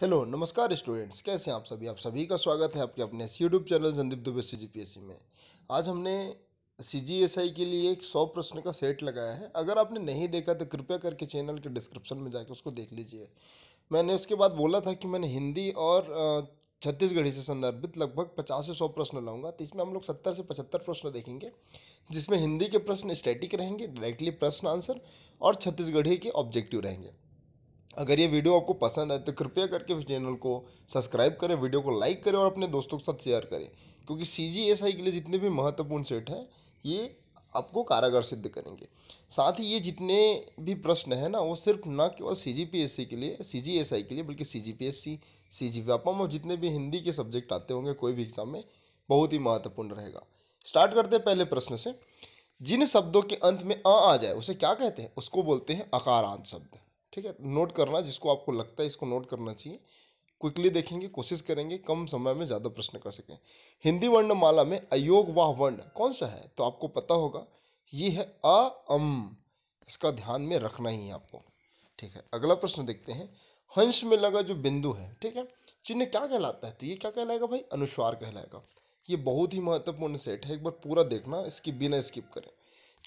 hello नमस्कार students कैसे हैं आप सभी आप सभी का स्वागत है आपके अपने YouTube channel Sandeep Dubey C G में आज हमने सी जी एस आई के लिए एक सौ प्रश्न का सेट लगाया है अगर आपने नहीं देखा तो कृपया करके चैनल के डिस्क्रिप्शन में जाकर उसको देख लीजिए मैंने उसके बाद बोला था कि मैंने हिंदी और छत्तीसगढ़ी से संदर्भित लगभग पचास से सौ प्रश्न लाऊंगा तो इसमें हम लोग सत्तर से पचहत्तर प्रश्न देखेंगे जिसमें हिंदी के प्रश्न स्टैटिक रहेंगे डायरेक्टली प्रश्न आंसर और छत्तीसगढ़ी के ऑब्जेक्टिव रहेंगे अगर ये वीडियो आपको पसंद आए तो कृपया करके इस चैनल को सब्सक्राइब करें वीडियो को लाइक करें और अपने दोस्तों के साथ शेयर करें क्योंकि सी जी एस आई के लिए जितने भी महत्वपूर्ण सेट हैं ये आपको कारागर सिद्ध करेंगे साथ ही ये जितने भी प्रश्न हैं ना वो सिर्फ ना केवल सी जी पी एस सी के लिए सी जी एस आई के लिए बल्कि C G P S C C G Vyapam और जितने भी हिंदी के सब्जेक्ट आते होंगे कोई भी एग्जाम में बहुत ही महत्वपूर्ण रहेगा स्टार्ट करते हैं पहले प्रश्न से जिन शब्दों के अंत में अ आ, आ जाए उसे क्या कहते हैं उसको बोलते हैं अकारांत शब्द ठीक है नोट करना जिसको आपको लगता है इसको नोट करना चाहिए क्विकली देखेंगे कोशिश करेंगे कम समय में ज़्यादा प्रश्न कर सकें हिंदी वर्णमाला में अयोग वाह वर्ण कौन सा है तो आपको पता होगा ये है अ अम इसका ध्यान में रखना ही है आपको ठीक है अगला प्रश्न देखते हैं हंस में लगा जो बिंदु है ठीक है चिन्ह क्या कहलाता है तो ये क्या कहलाएगा भाई अनुस्वार कहलाएगा ये बहुत ही महत्वपूर्ण सेट है एक बार पूरा देखना इसकी बिना स्किप करें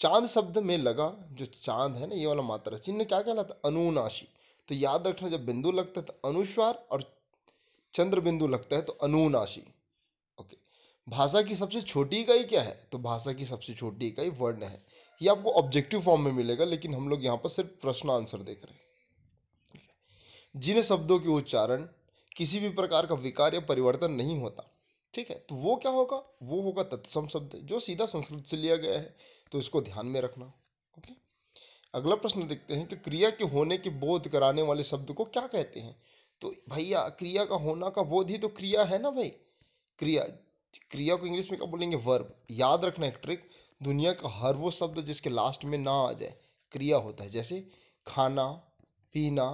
चांद शब्द में लगा जो चांद है ना ये वाला मात्रा चिन्ह क्या कहलाता अनुनाशी तो याद रखना जब बिंदु लगता है तो अनुस्वार और चंद्र बिंदु लगता है तो अनुनाशी ओके भाषा की सबसे छोटी इकाई क्या है तो भाषा की सबसे छोटी इकाई वर्ण है ये आपको ऑब्जेक्टिव फॉर्म में मिलेगा लेकिन हम लोग यहाँ पर सिर्फ प्रश्न आंसर देख रहे हैं जिन शब्दों के उच्चारण किसी भी प्रकार का विकार या परिवर्तन नहीं होता ठीक है तो वो क्या होगा वो होगा तत्सम शब्द जो सीधा संस्कृत से लिया गया है तो इसको ध्यान में रखना ओके अगला प्रश्न देखते हैं कि क्रिया के होने के बोध कराने वाले शब्द को क्या कहते हैं तो भैया क्रिया का होना का बोध ही तो क्रिया है ना भाई क्रिया क्रिया को इंग्लिश में क्या बोलेंगे वर्ब याद रखना एक ट्रिक दुनिया का हर वो शब्द जिसके लास्ट में ना आ जाए क्रिया होता है जैसे खाना पीना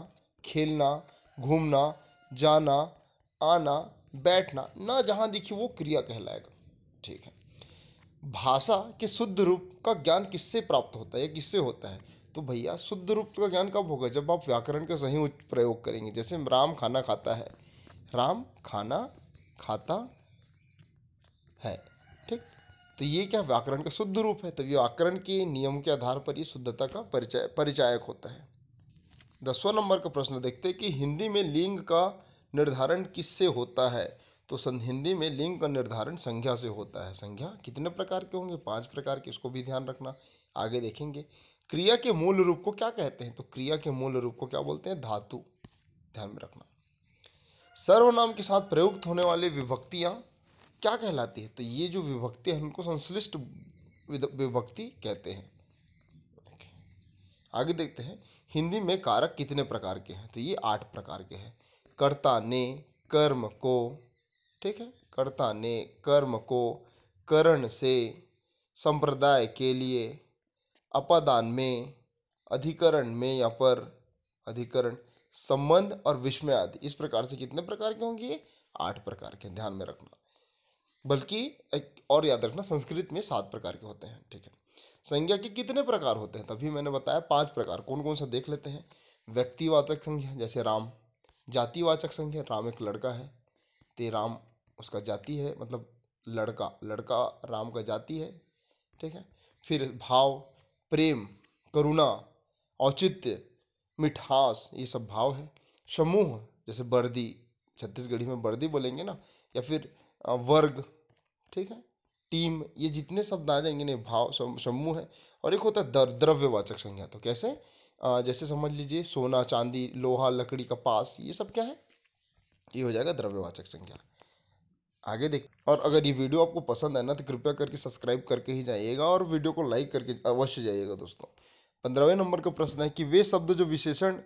खेलना घूमना जाना आना बैठना ना जहाँ दिखी वो क्रिया कहलाएगा ठीक है भाषा के शुद्ध रूप का ज्ञान किससे प्राप्त होता है या किससे होता है तो भैया शुद्ध रूप का ज्ञान कब होगा जब आप व्याकरण का सही प्रयोग करेंगे जैसे राम खाना खाता है राम खाना खाता है ठीक तो ये क्या व्याकरण का शुद्ध रूप है तो व्याकरण के नियम के आधार पर ये शुद्धता का परिचय परिचायक होता है दसवां नंबर का प्रश्न देखते हैं कि हिंदी में लिंग का निर्धारण किससे होता है तो हिंदी में लिंग का निर्धारण संज्ञा से होता है संज्ञा कितने प्रकार के होंगे पांच प्रकार के इसको भी ध्यान रखना आगे देखेंगे क्रिया के मूल रूप को क्या कहते हैं तो क्रिया के मूल रूप को क्या बोलते हैं धातु ध्यान में रखना सर्वनाम के साथ प्रयुक्त होने वाली विभक्तियाँ क्या कहलाती है तो ये जो विभक्ति है उनको संश्लिष्ट विभक्ति कहते हैं आगे देखते हैं हिंदी में कारक कितने प्रकार के हैं तो ये आठ प्रकार के हैं कर्ता ने कर्म को ठीक है कर्ता ने कर्म को करण से संप्रदाय के लिए अपादान में अधिकरण में या पर अधिकरण संबंध और विस्मय आदि इस प्रकार से कितने प्रकार के होंगे आठ प्रकार के ध्यान में रखना बल्कि एक और याद रखना संस्कृत में सात प्रकार के होते हैं ठीक है संज्ञा के कितने प्रकार होते हैं तभी मैंने बताया पांच प्रकार कौन कौन सा देख लेते हैं व्यक्तिवाचक संज्ञा जैसे राम जातिवाचक संज्ञा राम एक लड़का है ते राम उसका जाति है मतलब लड़का लड़का राम का जाति है ठीक है फिर भाव प्रेम करुणा औचित्य मिठास ये सब भाव है समूह जैसे बर्दी छत्तीसगढ़ी में बर्दी बोलेंगे ना या फिर वर्ग ठीक है टीम ये जितने शब्द आ जाएंगे ना भाव समूह है और एक होता है दर द्रव्यवाचक संज्ञा तो कैसे जैसे समझ लीजिए सोना चांदी लोहा लकड़ी कपास ये सब क्या है ये हो जाएगा द्रव्यवाचक संज्ञा आगे देख और अगर ये वीडियो आपको पसंद आए ना तो कृपया करके सब्सक्राइब करके ही जाइएगा और वीडियो को लाइक करके अवश्य जाइएगा दोस्तों पंद्रहवें नंबर का प्रश्न है कि वे शब्द जो विशेषण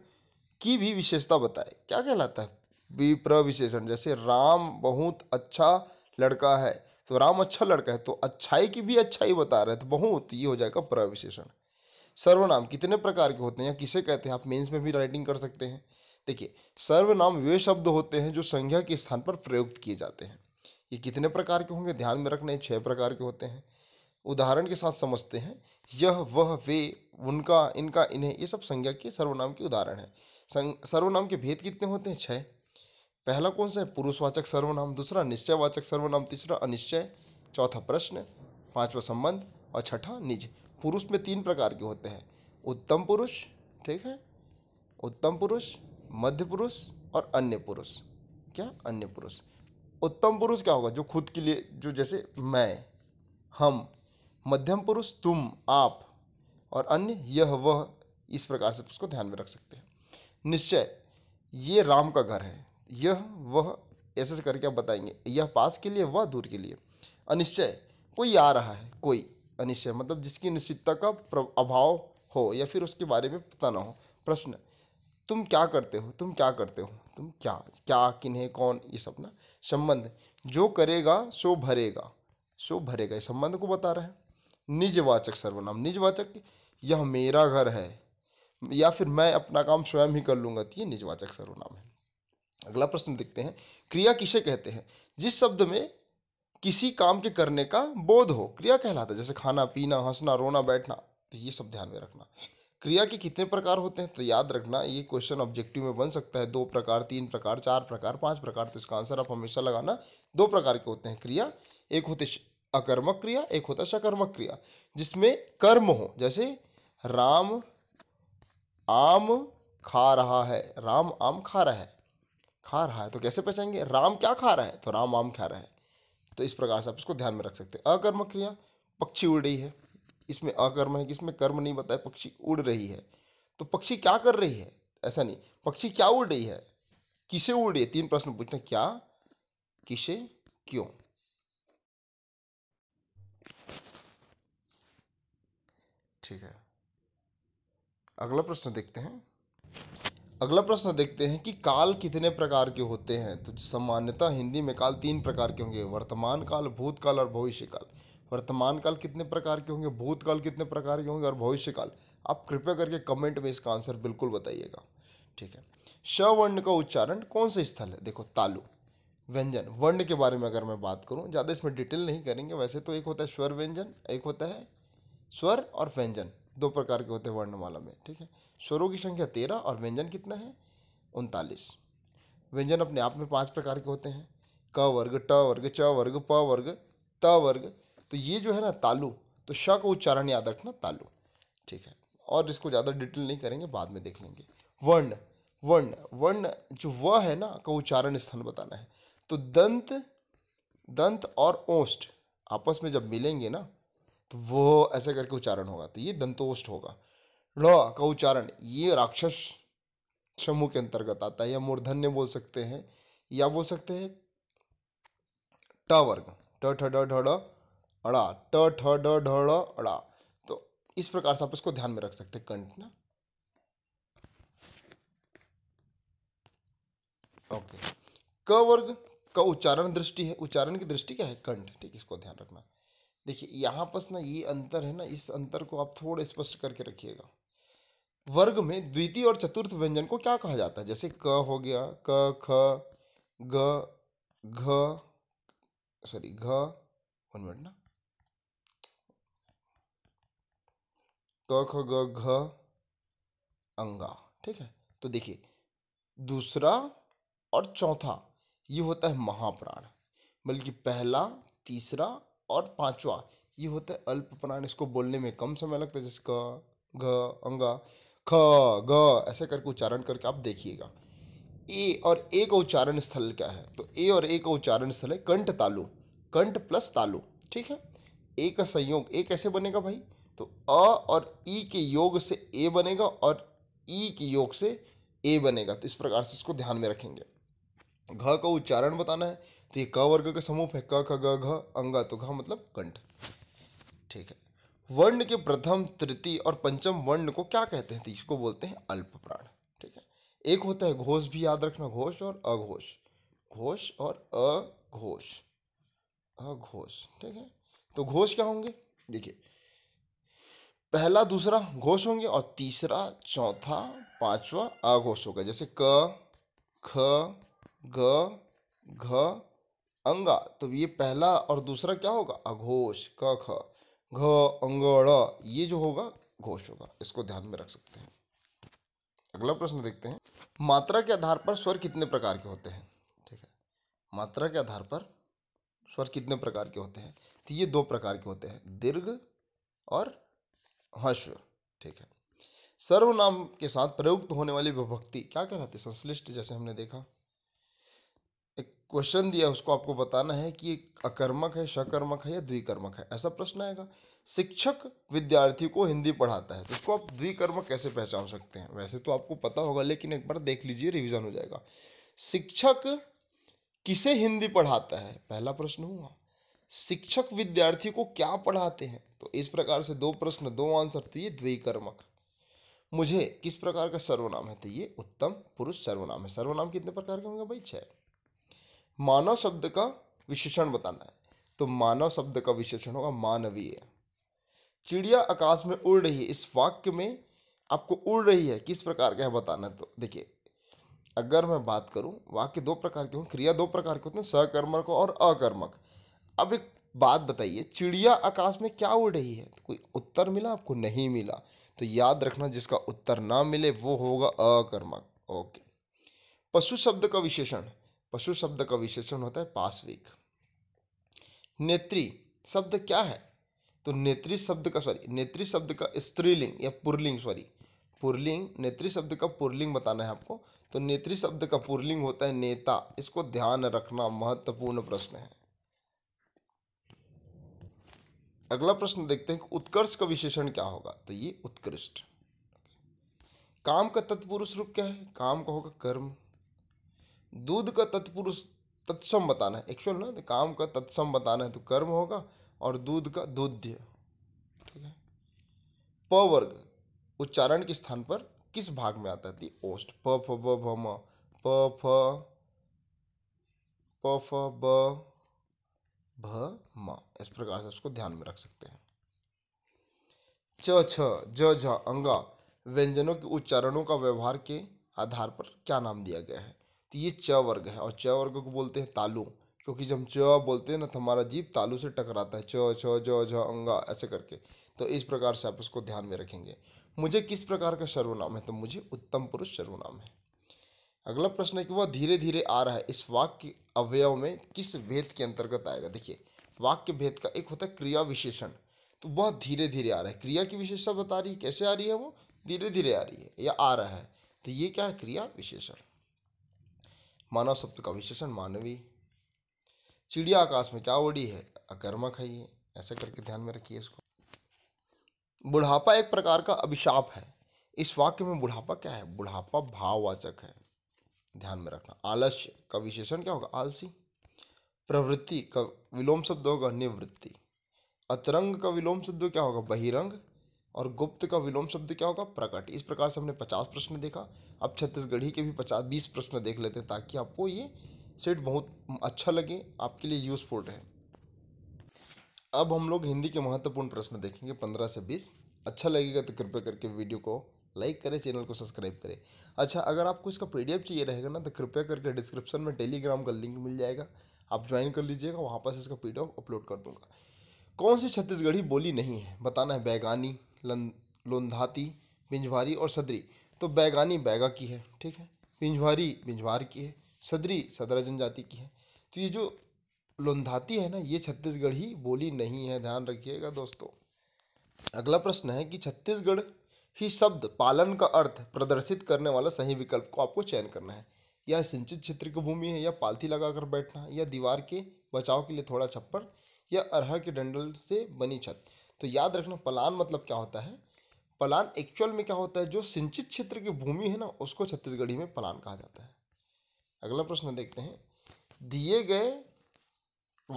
की भी विशेषता बताए क्या कहलाता है विप्र विशेषण जैसे राम बहुत अच्छा लड़का है तो राम अच्छा लड़का है तो अच्छाई की भी अच्छाई बता रहे हैं तो बहुत ये हो जाएगा प्र विशेषण सर्वनाम कितने प्रकार के होते हैं या किसे कहते हैं आप मेंस में भी राइटिंग कर सकते हैं देखिए सर्वनाम वे शब्द होते हैं जो संज्ञा के स्थान पर प्रयुक्त किए जाते हैं ये कितने प्रकार के होंगे ध्यान में रखना छह छः प्रकार के होते हैं उदाहरण के साथ समझते हैं यह वह वे उनका इनका इन्हें ये सब संज्ञा के सर्वनाम के उदाहरण है सर्वनाम के भेद कितने होते हैं छः पहला कौन सा है पुरुषवाचक सर्वनाम दूसरा निश्चयवाचक सर्वनाम तीसरा अनिश्चय चौथा प्रश्न पांचवा संबंध और छठा निज पुरुष में तीन प्रकार के होते हैं उत्तम पुरुष ठीक है उत्तम पुरुष मध्य पुरुष और अन्य पुरुष क्या अन्य पुरुष उत्तम पुरुष क्या होगा जो खुद के लिए जो जैसे मैं हम मध्यम पुरुष तुम आप और अन्य यह वह इस प्रकार से उसको ध्यान में रख सकते हैं निश्चय ये राम का घर है यह वह ऐसे ऐसे करके आप बताएंगे यह पास के लिए वह दूर के लिए अनिश्चय कोई आ रहा है कोई अनिश्चय मतलब जिसकी निश्चितता का अभाव हो या फिर उसके बारे में पता ना हो प्रश्न तुम क्या करते हो तुम क्या करते हो तुम क्या क्या किन्हें कौन ये सब ना संबंध जो करेगा सो भरेगा सो भरेगा ये संबंध को बता रहे हैं निजवाचक सर्वनाम निजवाचक यह मेरा घर है या फिर मैं अपना काम स्वयं ही कर लूंगा तो ये निजवाचक सर्वनाम है अगला प्रश्न देखते हैं क्रिया किसे कहते हैं जिस शब्द में किसी काम के करने का बोध हो क्रिया कहलाता है जैसे खाना पीना हंसना रोना बैठना तो ये सब ध्यान में रखना क्रिया के कितने प्रकार होते हैं तो याद रखना ये क्वेश्चन ऑब्जेक्टिव में बन सकता है दो प्रकार तीन प्रकार चार प्रकार पांच प्रकार तो इसका आंसर आप हमेशा लगाना दो प्रकार के होते हैं क्रिया एक होते अकर्मक क्रिया एक होता सकर्मक क्रिया जिसमें कर्म हो जैसे राम आम खा रहा है राम आम खा रहा है खा रहा है तो कैसे पहचानेंगे राम क्या खा रहा है तो राम आम खा रहा है तो इस प्रकार से आप इसको ध्यान में रख सकते हैं अकर्मक क्रिया पक्षी उड़ रही है इसमें अकर्म है किसमें कर्म नहीं बताया पक्षी उड़ रही है तो पक्षी क्या कर रही है ऐसा नहीं पक्षी क्या उड़ रही है किसे उड़ रही है तीन प्रश्न पूछना क्या किसे क्यों ठीक है अगला प्रश्न देखते हैं अगला प्रश्न देखते हैं कि काल कितने प्रकार के होते हैं तो सामान्यतः हिंदी में काल तीन प्रकार के होंगे वर्तमान काल भूतकाल और भविष्य काल वर्तमान काल कितने प्रकार के होंगे भूतकाल कितने प्रकार के होंगे और भविष्यकाल आप कृपया करके कमेंट में इसका आंसर बिल्कुल बताइएगा ठीक है शवर्ण का उच्चारण कौन सा स्थल है देखो तालु व्यंजन वर्ण के बारे में अगर मैं बात करूं ज़्यादा इसमें डिटेल नहीं करेंगे वैसे तो एक होता है स्वर व्यंजन एक होता है स्वर और व्यंजन दो प्रकार के होते हैं वर्णमाला में ठीक है स्वरों की संख्या तेरह और व्यंजन कितना है उनतालीस व्यंजन अपने आप में पांच प्रकार के होते हैं क वर्ग ट वर्ग च वर्ग प वर्ग त वर्ग तो ये जो है ना तालु तो श का उच्चारण याद रखना तालु ठीक है और इसको ज़्यादा डिटेल नहीं करेंगे बाद में देख लेंगे वर्ण वर्ण वर्ण जो व है ना का उच्चारण स्थान बताना है तो दंत दंत और ओष्ट आपस में जब मिलेंगे ना तो वो ऐसे करके उच्चारण होगा तो ये दंतोष्ठ होगा ल का उच्चारण ये राक्षस समूह के अंतर्गत आता है या मूर्धन्य बोल सकते हैं या बोल सकते हैं ट वर्ग ट ढ ढ अड़ा ट ठ ड ढ अड़ा तो इस प्रकार से आप इसको ध्यान में रख सकते हैं कंट ना ओके क वर्ग का उच्चारण दृष्टि है उच्चारण की दृष्टि क्या है कंठ ठीक इसको ध्यान रखना देखिए यहाँ पर ना ये अंतर है ना इस अंतर को आप थोड़ा स्पष्ट करके रखिएगा वर्ग में द्वितीय और चतुर्थ व्यंजन को क्या कहा जाता है जैसे क हो गया क ख ग घ सॉरी घ वन मिनट ना क ख ग घ अंगा ठीक है तो देखिए दूसरा और चौथा ये होता है महाप्राण बल्कि पहला तीसरा और पांचवा ये होता है अल्प प्राण इसको बोलने में कम समय लगता है जैसे क घ अंगा ख ग ऐसे करके उच्चारण करके आप देखिएगा ए और ए का उच्चारण स्थल क्या है तो ए और ए का उच्चारण स्थल है कंठ तालु कंठ प्लस तालु ठीक है ए का संयोग ए कैसे बनेगा भाई तो अ और ई के योग से ए बनेगा और ई के योग से ए बनेगा तो इस प्रकार से इसको ध्यान में रखेंगे घ का उच्चारण बताना है तो ये क वर्ग का समूह है क ख ग घ अंगा तो घ मतलब कंठ ठीक है वर्ण के प्रथम तृतीय और पंचम वर्ण को क्या कहते हैं तो इसको बोलते हैं अल्प प्राण ठीक है एक होता है घोष भी याद रखना घोष और अघोष घोष और अघोष अघोष ठीक है तो घोष क्या होंगे देखिए पहला दूसरा घोष होंगे और तीसरा चौथा पांचवा अघोष होगा जैसे क ख ग घ अंगा तो ये पहला और दूसरा क्या होगा अघोष क ख घ अंग ये जो होगा घोष होगा इसको ध्यान में रख सकते हैं अगला प्रश्न देखते हैं मात्रा के आधार पर स्वर कितने प्रकार के होते हैं ठीक है मात्रा के आधार पर स्वर कितने प्रकार के होते हैं तो ये दो प्रकार के होते हैं दीर्घ और हश्व ठीक है सर्वनाम के साथ प्रयुक्त होने वाली विभक्ति क्या कहलाती है संश्लिष्ट जैसे हमने देखा एक क्वेश्चन दिया उसको आपको बताना है कि अकर्मक है सकर्मक है या द्विकर्मक है ऐसा प्रश्न आएगा शिक्षक विद्यार्थी को हिंदी पढ़ाता है तो इसको आप द्विकर्मक कैसे पहचान सकते हैं वैसे तो आपको पता होगा लेकिन एक बार देख लीजिए रिविज़न हो जाएगा शिक्षक किसे हिंदी पढ़ाता है पहला प्रश्न हुआ शिक्षक विद्यार्थी को क्या पढ़ाते हैं तो इस प्रकार से दो प्रश्न दो आंसर तो ये द्विकर्मक मुझे किस प्रकार का सर्वनाम है तो ये उत्तम पुरुष सर्वनाम है सर्वनाम कितने प्रकार के होंगे भाई छह मानव शब्द का विशेषण बताना है तो मानव शब्द का विशेषण होगा मानवीय चिड़िया आकाश में उड़ रही है इस वाक्य में आपको उड़ रही है किस प्रकार का है बताना तो देखिए अगर मैं बात करूं वाक्य दो प्रकार के हों क्रिया दो प्रकार के होते हैं सकर्मक और अकर्मक अब एक बात बताइए चिड़िया आकाश में क्या उड़ रही है तो कोई उत्तर मिला आपको नहीं मिला तो याद रखना जिसका उत्तर ना मिले वो होगा अकर्मक ओके पशु शब्द का विशेषण पशु शब्द का विशेषण होता है पासवीक नेत्री शब्द क्या है तो नेत्री शब्द का सॉरी नेत्री शब्द का स्त्रीलिंग या पुरलिंग सॉरी पुरलिंग नेत्री शब्द का पुरलिंग बताना है आपको तो नेत्री शब्द का पुरलिंग होता है नेता इसको ध्यान रखना महत्वपूर्ण प्रश्न है अगला प्रश्न देखते हैं कि उत्कर्ष का विशेषण क्या होगा तो ये उत्कृष्ट काम का तत्पुरुष रूप क्या है काम का होगा कर्म दूध का तत्पुरुष तत्सम बताना है एक्चुअल ना तो काम का तत्सम बताना है तो कर्म होगा और दूध का दूध्य ठीक है प वर्ग उच्चारण के स्थान पर किस भाग में आता है तो ओष्ट प फ ब भ म प फ प फ ब भ म इस प्रकार से उसको ध्यान में रख सकते हैं च छ ज झ अंगा व्यंजनों के उच्चारणों का व्यवहार के आधार पर क्या नाम दिया गया है तो ये च वर्ग है और च वर्ग को बोलते हैं तालु क्योंकि जब हम च बोलते हैं ना तो हमारा जीप तालू से टकराता है च छ ज झ अंगा ऐसे करके तो इस प्रकार से आप उसको ध्यान में रखेंगे मुझे किस प्रकार का सर्वनाम है तो मुझे उत्तम पुरुष सर्वनाम है अगला प्रश्न है कि वह धीरे धीरे आ रहा है इस वाक्य अवयव में किस भेद के अंतर्गत आएगा देखिए वाक्य भेद का एक होता है क्रिया विशेषण तो वह धीरे धीरे आ रहा है क्रिया की विशेषता बता रही है कैसे आ रही है वो धीरे धीरे आ रही है या आ रहा है तो ये क्या है क्रिया विशेषण मानव शब्द का विशेषण मानवी चिड़िया आकाश में क्या ओडी है अकर्मक है ये ऐसा करके ध्यान में रखिए इसको बुढ़ापा एक प्रकार का अभिशाप है इस वाक्य में बुढ़ापा क्या है बुढ़ापा भाववाचक है ध्यान में रखना आलस्य का विशेषण क्या होगा आलसी प्रवृत्ति का विलोम शब्द होगा निवृत्ति अतरंग का विलोम शब्द क्या होगा बहिरंग और गुप्त का विलोम शब्द क्या होगा प्रकट इस प्रकार से हमने पचास प्रश्न देखा अब छत्तीसगढ़ी के भी पचास बीस प्रश्न देख लेते हैं ताकि आपको ये सेट बहुत अच्छा लगे आपके लिए यूज़फुल रहे अब हम लोग हिंदी के महत्वपूर्ण प्रश्न देखेंगे पंद्रह से बीस अच्छा लगेगा तो कृपया करके वीडियो को लाइक करें चैनल को सब्सक्राइब करें अच्छा अगर आपको इसका पी चाहिए रहेगा ना तो कृपया करके डिस्क्रिप्शन में टेलीग्राम का लिंक मिल जाएगा आप ज्वाइन कर लीजिएगा वहाँ पर इसका पी अपलोड कर दूँगा कौन सी छत्तीसगढ़ी बोली नहीं है बताना है बैगानी लोंधाती बिंझवारी और सदरी तो बैगानी बैगा की है ठीक है बिंझवारी बिंझवार की है सदरी सदरा जनजाति की है तो ये जो लोंधाती है ना ये छत्तीसगढ़ी बोली नहीं है ध्यान रखिएगा दोस्तों अगला प्रश्न है कि छत्तीसगढ़ ही शब्द पालन का अर्थ प्रदर्शित करने वाला सही विकल्प को आपको चयन करना है या सिंचित क्षेत्र की भूमि है या पालथी लगाकर बैठना या दीवार के बचाव के लिए थोड़ा छप्पर या अरहर के डंडल से बनी छत तो याद रखना पलान मतलब क्या होता है पलान एक्चुअल में क्या होता है जो सिंचित क्षेत्र की भूमि है ना उसको छत्तीसगढ़ी में पलान कहा जाता है अगला प्रश्न देखते हैं दिए गए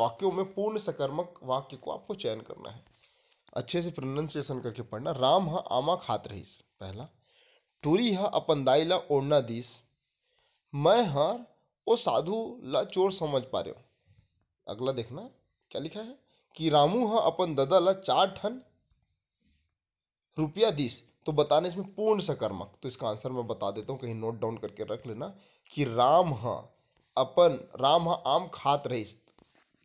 वाक्यों में पूर्ण सकर्मक वाक्य को आपको चयन करना है अच्छे से प्रोनाउंसिएशन करके पढ़ना राम ह आमा खात रहीस पहला टूरी हा अपन दाई ला ओढ़ना दीस मैं हर वो साधु ला चोर समझ पा रहे हो अगला देखना क्या लिखा है कि रामू ह अपन ददा ला चार ठन रुपया दीस तो बताने इसमें पूर्ण सकर्मक तो इसका आंसर मैं बता देता हूँ कहीं नोट डाउन करके रख लेना कि राम हा अपन राम हा आम खात रहीस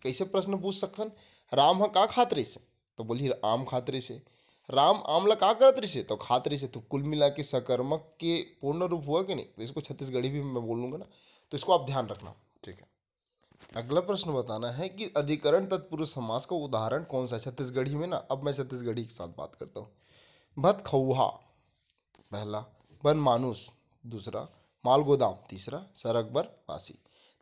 कैसे प्रश्न पूछ सकथन राम हा का खात रहीस तो बोलिए आम खातरी से राम आमला का करतरी से तो खातरी से तो कुल मिला के सकर्मक के पूर्ण रूप हुआ कि नहीं तो इसको छत्तीसगढ़ी भी मैं बोलूँगा ना तो इसको आप ध्यान रखना ठीक है अगला प्रश्न बताना है कि अधिकरण तत्पुरुष समाज का उदाहरण कौन सा छत्तीसगढ़ी में ना अब मैं छत्तीसगढ़ी के साथ बात करता हूँ भत खौहा पहला बन मानुस दूसरा माल गोदाम तीसरा सड़क बर वासी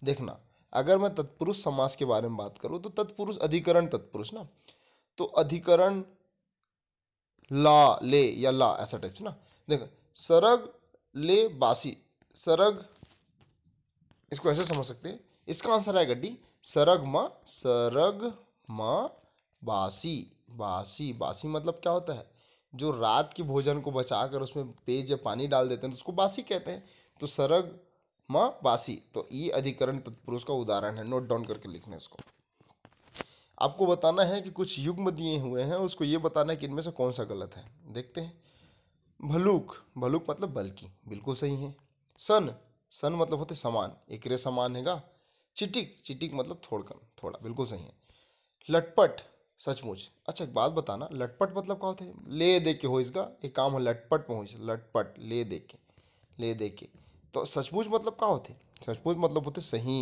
देखना अगर मैं तत्पुरुष समाज के बारे में बात करूँ तो तत्पुरुष अधिकरण तत्पुरुष ना तो अधिकरण ला ले या ला ऐसा टाइप ना देखो सरग ले बासी सरग इसको ऐसे समझ सकते हैं इसका आंसर आएगा डी सरग म सरग म बासी बासी बासी मतलब क्या होता है जो रात के भोजन को बचा कर उसमें पेज या पानी डाल देते हैं तो उसको बासी कहते हैं तो सरग म बासी तो ये अधिकरण तत्पुरुष का उदाहरण है नोट डाउन करके लिखना इसको आपको बताना है कि कुछ युग्म दिए हुए हैं उसको ये बताना है कि इनमें से कौन सा गलत है देखते हैं भलूक भलूक मतलब बल्कि बिल्कुल सही है सन सन मतलब होते समान एक रे समान हैगा चिटिक चिटिक मतलब थोड़ कम थोड़ा बिल्कुल सही है लटपट सचमुच अच्छा एक बात बताना लटपट मतलब क्या होते ले दे के हो इसका एक काम हो लटपट में हो इस लटपट ले दे के ले दे के तो सचमुच मतलब क्या होते सचमुच मतलब होते सही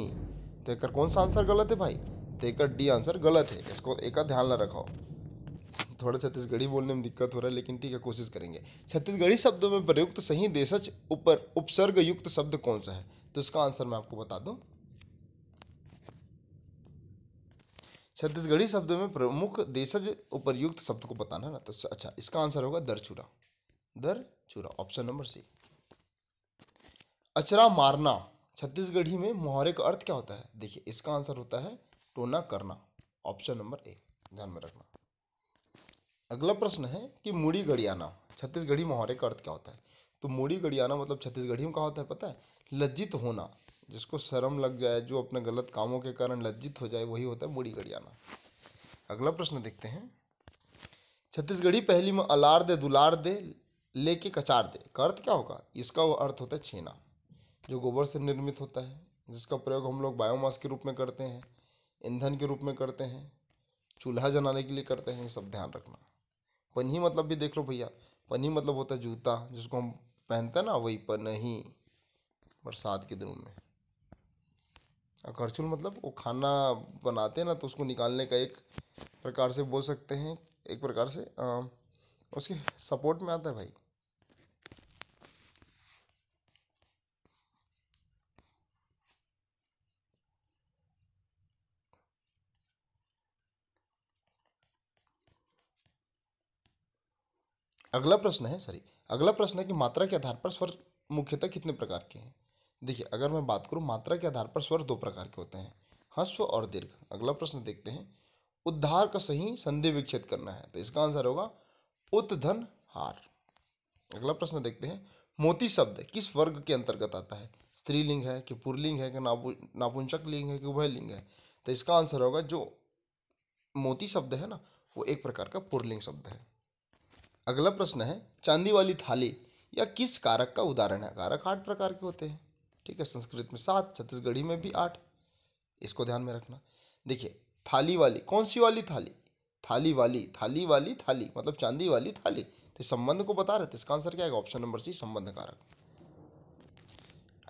तो एक कौन सा आंसर गलत है भाई तो एक डी आंसर गलत है इसको एक ध्यान न रखो थोड़ा छत्तीसगढ़ी बोलने में दिक्कत हो रहा है लेकिन ठीक है कोशिश करेंगे छत्तीसगढ़ी शब्दों में प्रयुक्त सही देशज ऊपर उपसर्ग युक्त शब्द कौन सा है तो इसका आंसर मैं आपको बता दूं छत्तीसगढ़ी शब्दों में प्रमुख देशज उपरयुक्त शब्द को बताना है ना तो अच्छा इसका आंसर होगा दर चूरा दर चूरा ऑप्शन नंबर सी अचरा मारना छत्तीसगढ़ी में मुहावरे का अर्थ क्या होता है देखिए इसका आंसर होता है टोना तो करना ऑप्शन नंबर ए ध्यान में रखना अगला प्रश्न है कि मुड़ी गड़ियाना छत्तीसगढ़ी मुहावरे का अर्थ क्या होता है तो मूड़ी गड़ियाना मतलब छत्तीसगढ़ी में कहा होता है पता है लज्जित होना जिसको शर्म लग जाए जो अपने गलत कामों के कारण लज्जित हो जाए वही होता है मूड़ी गड़ियाना अगला प्रश्न देखते हैं छत्तीसगढ़ी पहली में अलार दे दुलार दे लेके कचार दे का अर्थ क्या होगा इसका वो अर्थ होता है छेना जो गोबर से निर्मित होता है जिसका प्रयोग हम लोग बायोमास के रूप में करते हैं ईंधन के रूप में करते हैं चूल्हा जलाने के लिए करते हैं ये सब ध्यान रखना पन्ही मतलब भी देख लो भैया पन्ही मतलब होता है जूता जिसको हम पहनते हैं ना वही पन्ही बरसात के दिनों में अकरचुल मतलब वो खाना बनाते हैं ना तो उसको निकालने का एक प्रकार से बोल सकते हैं एक प्रकार से आ, उसके सपोर्ट में आता है भाई अगला प्रश्न है सॉरी अगला प्रश्न है कि मात्रा के आधार पर स्वर मुख्यतः कितने प्रकार के हैं देखिए अगर मैं बात करूँ मात्रा के आधार पर स्वर दो प्रकार के होते हैं हस्व और दीर्घ अगला प्रश्न देखते हैं उद्धार का सही संधि विक्षित करना है तो इसका आंसर होगा उत्धन हार अगला प्रश्न देखते हैं मोती शब्द किस वर्ग के अंतर्गत आता है स्त्रीलिंग है कि पुरलिंग है कि नापु नापुंसक लिंग है कि उभयलिंग है तो इसका आंसर होगा जो मोती शब्द है ना वो एक प्रकार का पुरलिंग शब्द है अगला प्रश्न है चांदी वाली थाली या किस कारक का उदाहरण है कारक आठ प्रकार के होते हैं ठीक है संस्कृत में सात छत्तीसगढ़ी में भी आठ इसको ध्यान में रखना देखिए थाली वाली कौन सी वाली थाली थाली वाली थाली वाली थाली मतलब चांदी वाली थाली तो संबंध को बता रहे थे इसका आंसर क्या है ऑप्शन नंबर सी संबंध कारक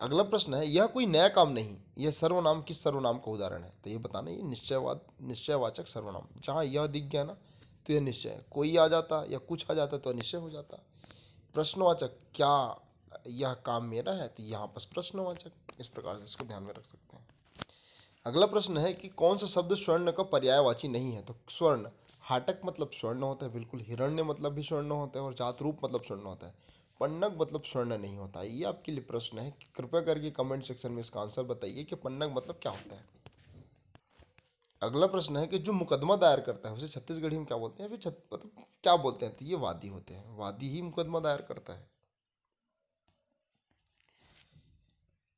अगला प्रश्न है यह कोई नया काम नहीं यह सर्वनाम किस सर्वनाम का उदाहरण है तो ये बताना ये निश्चयवाद निश्चयवाचक सर्वनाम जहाँ यह दिख गया ना तो यह निश्चय कोई आ जाता या कुछ आ जाता तो निश्चय हो जाता प्रश्नवाचक क्या यह काम मेरा है तो यहाँ पर प्रश्नवाचक इस प्रकार से इसको ध्यान में रख सकते हैं अगला प्रश्न है कि कौन सा शब्द स्वर्ण का पर्यायवाची नहीं है तो स्वर्ण हाटक मतलब स्वर्ण होता है बिल्कुल हिरण्य मतलब भी स्वर्ण होता है और जात रूप मतलब स्वर्ण होता है पन्नक मतलब स्वर्ण नहीं होता है ये आपके लिए प्रश्न है कृपया करके कमेंट सेक्शन में इसका आंसर बताइए कि पन्नक मतलब क्या होता है अगला प्रश्न है कि जो मुकदमा दायर करता है उसे छत्तीसगढ़ी में क्या बोलते हैं फिर छत मतलब क्या बोलते हैं तो ये वादी होते हैं वादी ही मुकदमा दायर करता है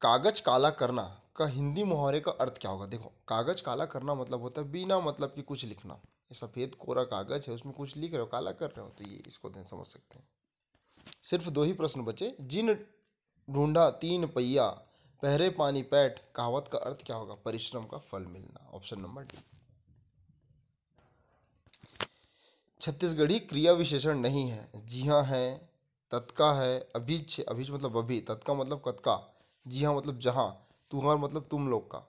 कागज काला करना का हिंदी मुहावरे का अर्थ क्या होगा देखो कागज काला करना मतलब होता है बिना मतलब कि कुछ लिखना ये सफ़ेद कोरा कागज है उसमें कुछ लिख रहे हो काला कर रहे हो तो ये इसको समझ सकते हैं सिर्फ दो ही प्रश्न बचे जिन ढूंढा तीन पहिया पहरे पानी पैट कहावत का अर्थ क्या होगा परिश्रम का फल मिलना ऑप्शन नंबर डी छत्तीसगढ़ी क्रिया विशेषण नहीं है जी हाँ है तत्का है अभिच अभिज मतलब अभी तत्का मतलब कतका जी हाँ मतलब जहाँ तुहार मतलब तुम लोग का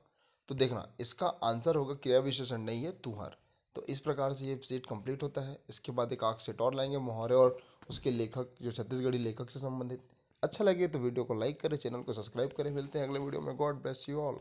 तो देखना इसका आंसर होगा क्रिया विशेषण नहीं है तुहर तो इस प्रकार से ये सेट कंप्लीट होता है इसके बाद एक आग सेट और लाएंगे मोहरे और उसके लेखक जो छत्तीसगढ़ी लेखक से संबंधित अच्छा लगे तो वीडियो को लाइक करें चैनल को सब्सक्राइब करें मिलते हैं अगले वीडियो में गॉड ब्लेस यू ऑल